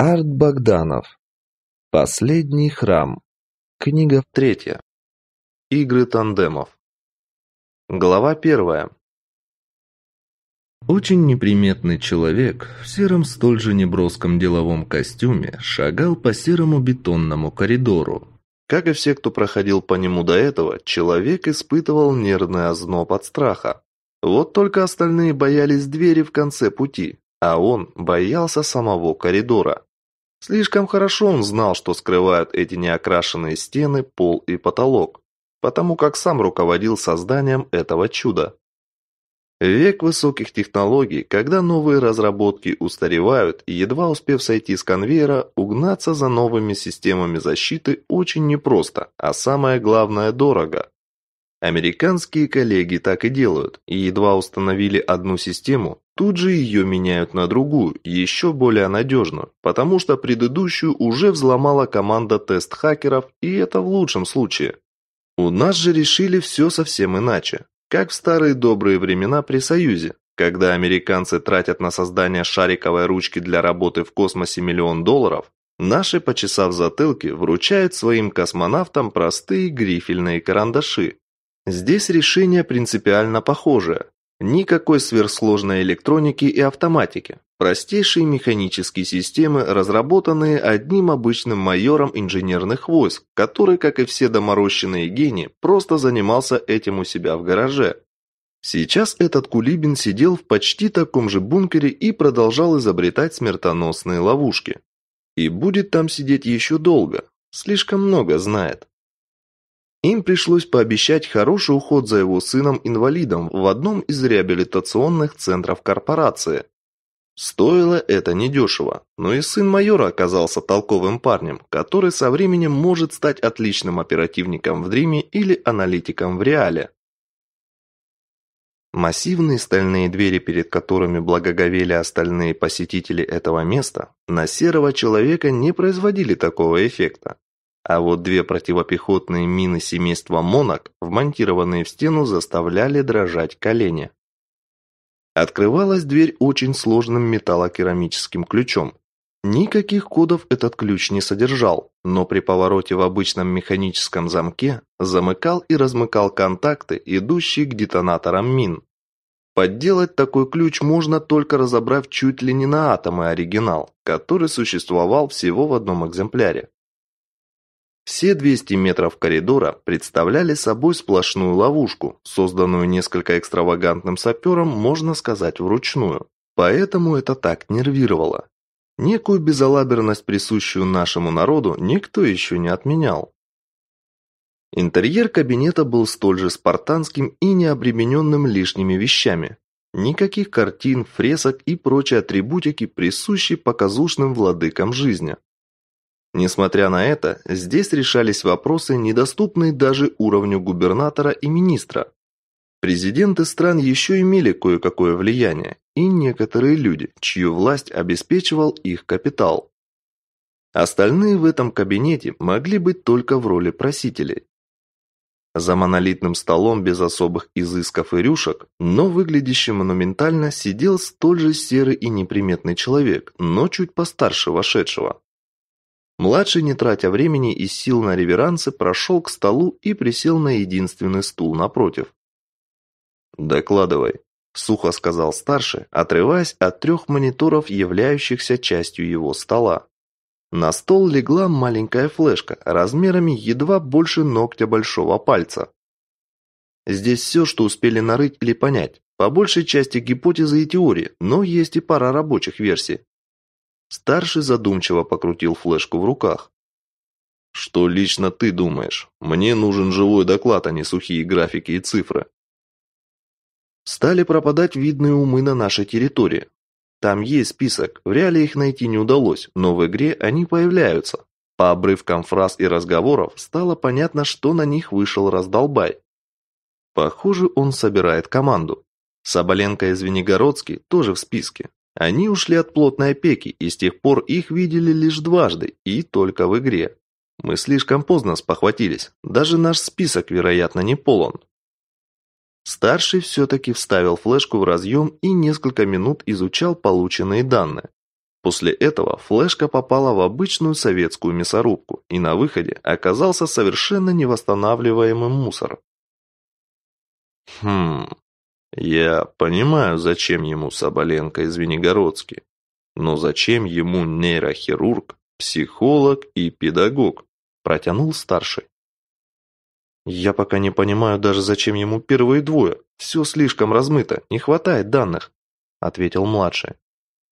Арт Богданов. Последний храм. Книга третья. Игры тандемов. Глава первая. Очень неприметный человек в сером столь же неброском деловом костюме шагал по серому бетонному коридору. Как и все, кто проходил по нему до этого, человек испытывал нервный озноб от страха. Вот только остальные боялись двери в конце пути, а он боялся самого коридора. Слишком хорошо он знал, что скрывают эти неокрашенные стены, пол и потолок, потому как сам руководил созданием этого чуда. Век высоких технологий, когда новые разработки устаревают и едва успев сойти с конвейера, угнаться за новыми системами защиты очень непросто, а самое главное дорого. Американские коллеги так и делают, едва установили одну систему, тут же ее меняют на другую, еще более надежную, потому что предыдущую уже взломала команда тест-хакеров, и это в лучшем случае. У нас же решили все совсем иначе, как в старые добрые времена при Союзе, когда американцы тратят на создание шариковой ручки для работы в космосе миллион долларов, наши, почесав затылки, вручают своим космонавтам простые грифельные карандаши, Здесь решение принципиально похожее. Никакой сверхсложной электроники и автоматики. Простейшие механические системы, разработанные одним обычным майором инженерных войск, который, как и все доморощенные гении, просто занимался этим у себя в гараже. Сейчас этот Кулибин сидел в почти таком же бункере и продолжал изобретать смертоносные ловушки. И будет там сидеть еще долго, слишком много знает. Им пришлось пообещать хороший уход за его сыном-инвалидом в одном из реабилитационных центров корпорации. Стоило это недешево, но и сын майора оказался толковым парнем, который со временем может стать отличным оперативником в Дриме или аналитиком в Реале. Массивные стальные двери, перед которыми благоговели остальные посетители этого места, на серого человека не производили такого эффекта. А вот две противопехотные мины семейства «Монок», вмонтированные в стену, заставляли дрожать колени. Открывалась дверь очень сложным металлокерамическим ключом. Никаких кодов этот ключ не содержал, но при повороте в обычном механическом замке замыкал и размыкал контакты, идущие к детонаторам мин. Подделать такой ключ можно только разобрав чуть ли не на атомы оригинал, который существовал всего в одном экземпляре. Все 200 метров коридора представляли собой сплошную ловушку, созданную несколько экстравагантным сапером, можно сказать, вручную. Поэтому это так нервировало. Некую безалаберность, присущую нашему народу, никто еще не отменял. Интерьер кабинета был столь же спартанским и необремененным лишними вещами. Никаких картин, фресок и прочей атрибутики, присущей показушным владыкам жизни. Несмотря на это, здесь решались вопросы, недоступные даже уровню губернатора и министра. Президенты стран еще имели кое-какое влияние, и некоторые люди, чью власть обеспечивал их капитал. Остальные в этом кабинете могли быть только в роли просителей. За монолитным столом без особых изысков и рюшек, но выглядящим монументально, сидел столь же серый и неприметный человек, но чуть постарше вошедшего. Младший, не тратя времени и сил на реверансы, прошел к столу и присел на единственный стул напротив. «Докладывай», – сухо сказал старший, отрываясь от трех мониторов, являющихся частью его стола. На стол легла маленькая флешка, размерами едва больше ногтя большого пальца. Здесь все, что успели нарыть или понять. По большей части гипотезы и теории, но есть и пара рабочих версий. Старший задумчиво покрутил флешку в руках. «Что лично ты думаешь? Мне нужен живой доклад, а не сухие графики и цифры». Стали пропадать видные умы на нашей территории. Там есть список, в реале их найти не удалось, но в игре они появляются. По обрывкам фраз и разговоров стало понятно, что на них вышел раздолбай. Похоже, он собирает команду. Соболенко и Звенигородский тоже в списке. Они ушли от плотной опеки, и с тех пор их видели лишь дважды, и только в игре. Мы слишком поздно спохватились, даже наш список, вероятно, не полон. Старший все-таки вставил флешку в разъем и несколько минут изучал полученные данные. После этого флешка попала в обычную советскую мясорубку, и на выходе оказался совершенно невосстанавливаемым мусор. Хм, я понимаю, зачем ему Соболенко из Венегородски, но зачем ему нейрохирург, психолог и педагог? Протянул старший. Я пока не понимаю даже, зачем ему первые двое. Все слишком размыто, не хватает данных, ответил младший.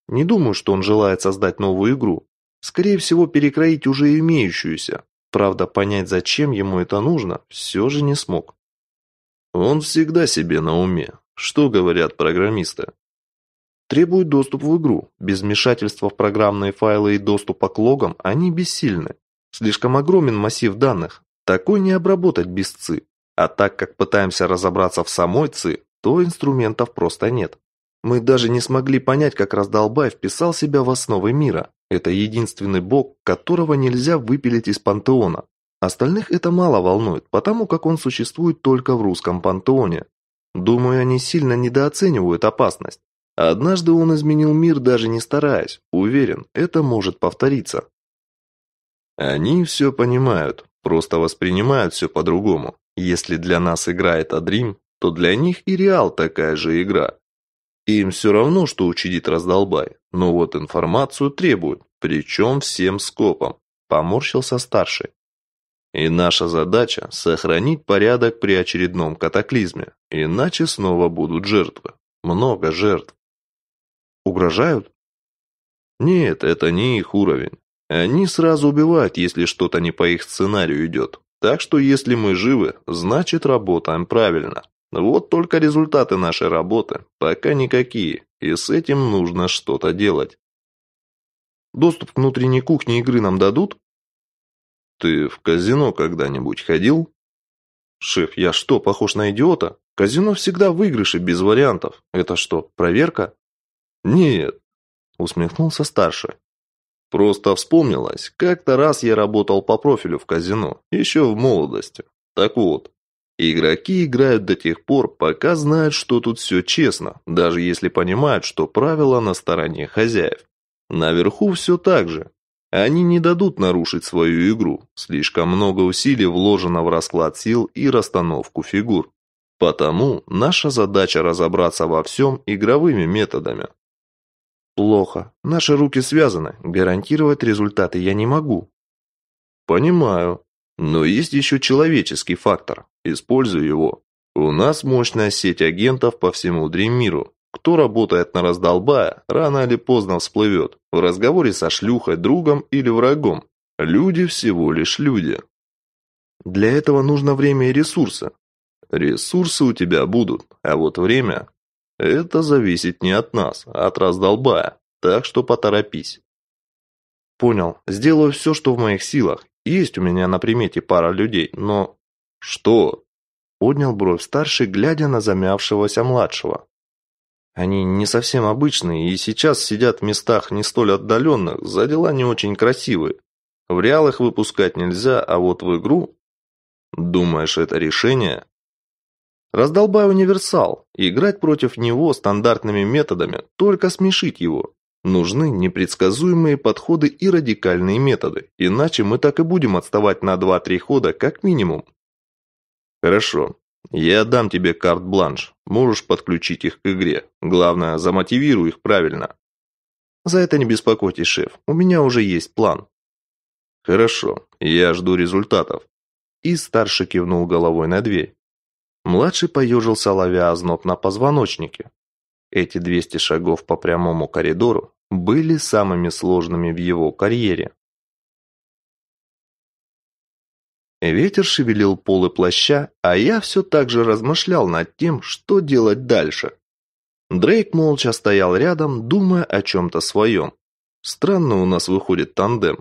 Не думаю, что он желает создать новую игру. Скорее всего, перекроить уже имеющуюся. Правда, понять, зачем ему это нужно, все же не смог. Он всегда себе на уме. Что говорят программисты? Требуют доступ в игру. Без вмешательства в программные файлы и доступа к логам они бессильны. Слишком огромен массив данных. Такой не обработать без ЦИ. А так как пытаемся разобраться в самой ЦИ, то инструментов просто нет. Мы даже не смогли понять, как Раздолбай вписал себя в основы мира. Это единственный бог, которого нельзя выпилить из пантеона. Остальных это мало волнует, потому как он существует только в русском пантеоне. Думаю, они сильно недооценивают опасность. Однажды он изменил мир, даже не стараясь. Уверен, это может повториться. Они все понимают, просто воспринимают все по-другому. Если для нас игра это Дрим, то для них и Реал такая же игра. Им все равно, что учредит раздолбай, но вот информацию требуют, причем всем скопом. Поморщился старший. И наша задача – сохранить порядок при очередном катаклизме, иначе снова будут жертвы. Много жертв. Угрожают? Нет, это не их уровень. Они сразу убивают, если что-то не по их сценарию идет. Так что если мы живы, значит работаем правильно. Вот только результаты нашей работы пока никакие, и с этим нужно что-то делать. Доступ к внутренней кухне игры нам дадут? Ты в казино когда-нибудь ходил? Шеф, я что, похож на идиота? Казино всегда выигрыши без вариантов. Это что, проверка? Нет, усмехнулся старший. Просто вспомнилось, как-то раз я работал по профилю в казино, еще в молодости. Так вот, игроки играют до тех пор, пока знают, что тут все честно, даже если понимают, что правила на стороне хозяев. Наверху все так же, они не дадут нарушить свою игру. Слишком много усилий вложено в расклад сил и расстановку фигур. Потому наша задача разобраться во всем игровыми методами. Плохо. Наши руки связаны. Гарантировать результаты я не могу. Понимаю. Но есть еще человеческий фактор. Используй его. У нас мощная сеть агентов по всему Дримиру. Кто работает на раздолбая, рано или поздно всплывет. В разговоре со шлюхой, другом или врагом. Люди всего лишь люди. Для этого нужно время и ресурсы. Ресурсы у тебя будут, а вот время... Это зависит не от нас, а от раздолбая. Так что поторопись. Понял. Сделаю все, что в моих силах. Есть у меня на примете пара людей, но... Что? Поднял бровь старший, глядя на замявшегося младшего. Они не совсем обычные и сейчас сидят в местах не столь отдаленных, за дела не очень красивые. В реалах выпускать нельзя, а вот в игру... Думаешь, это решение? Раздолбай универсал, и играть против него стандартными методами, только смешить его. Нужны непредсказуемые подходы и радикальные методы, иначе мы так и будем отставать на 2-3 хода как минимум. Хорошо, я дам тебе карт-бланш. Можешь подключить их к игре. Главное, замотивируй их правильно. За это не беспокойтесь, шеф. У меня уже есть план. Хорошо. Я жду результатов. И старший кивнул головой на дверь. Младший поежился, ловя озноб на позвоночнике. Эти 200 шагов по прямому коридору были самыми сложными в его карьере. Ветер шевелил полы плаща, а я все так же размышлял над тем, что делать дальше. Дрейк молча стоял рядом, думая о чем-то своем. Странно у нас выходит тандем.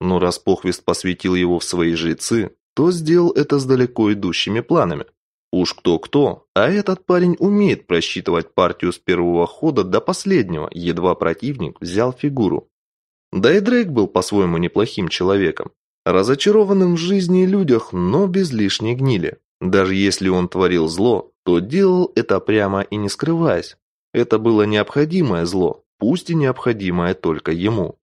Но раз Похвист посвятил его в свои жрецы, то сделал это с далеко идущими планами. Уж кто-кто, а этот парень умеет просчитывать партию с первого хода до последнего, едва противник взял фигуру. Да и Дрейк был по-своему неплохим человеком, разочарованным в жизни и людях, но без лишней гнили. Даже если он творил зло, то делал это прямо и не скрываясь. Это было необходимое зло, пусть и необходимое только ему.